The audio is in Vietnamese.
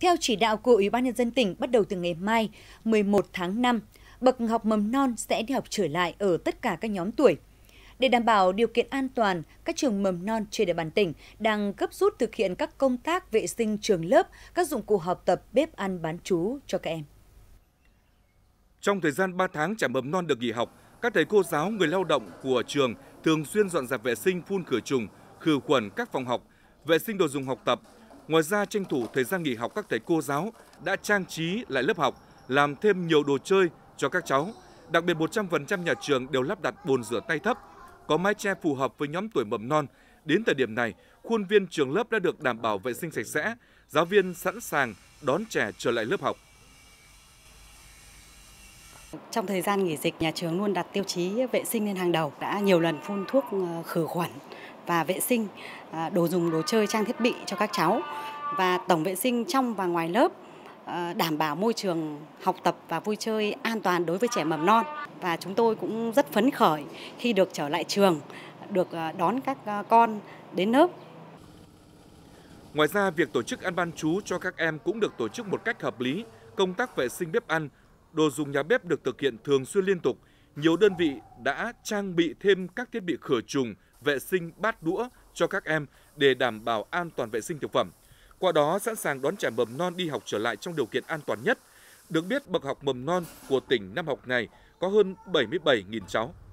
Theo chỉ đạo của Ủy ban nhân dân tỉnh bắt đầu từ ngày mai, 11 tháng 5, bậc học mầm non sẽ đi học trở lại ở tất cả các nhóm tuổi. Để đảm bảo điều kiện an toàn, các trường mầm non trên địa bàn tỉnh đang gấp rút thực hiện các công tác vệ sinh trường lớp, các dụng cụ học tập, bếp ăn bán chú cho các em. Trong thời gian 3 tháng trẻ mầm non được nghỉ học, các thầy cô giáo, người lao động của trường thường xuyên dọn dẹp vệ sinh phun khử trùng, khử khuẩn các phòng học, vệ sinh đồ dùng học tập, Ngoài ra tranh thủ thời gian nghỉ học các thầy cô giáo đã trang trí lại lớp học, làm thêm nhiều đồ chơi cho các cháu. Đặc biệt 100% nhà trường đều lắp đặt bồn rửa tay thấp, có mái che phù hợp với nhóm tuổi mầm non. Đến thời điểm này, khuôn viên trường lớp đã được đảm bảo vệ sinh sạch sẽ, giáo viên sẵn sàng đón trẻ trở lại lớp học. Trong thời gian nghỉ dịch, nhà trường luôn đặt tiêu chí vệ sinh lên hàng đầu, đã nhiều lần phun thuốc ờ, khử khuẩn và vệ sinh à, đồ dùng đồ chơi trang thiết bị cho các cháu và tổng vệ sinh trong và ngoài lớp à, đảm bảo môi trường học tập và vui chơi an toàn đối với trẻ mầm non và chúng tôi cũng rất phấn khởi khi được trở lại trường, được à, đón các con đến lớp. Ngoài ra, việc tổ chức ăn ban chú cho các em cũng được tổ chức một cách hợp lý, công tác vệ sinh bếp ăn, đồ dùng nhà bếp được thực hiện thường xuyên liên tục. Nhiều đơn vị đã trang bị thêm các thiết bị khử trùng, vệ sinh bát đũa cho các em để đảm bảo an toàn vệ sinh thực phẩm. Qua đó sẵn sàng đón trẻ mầm non đi học trở lại trong điều kiện an toàn nhất. Được biết bậc học mầm non của tỉnh năm học này có hơn 77.000 cháu.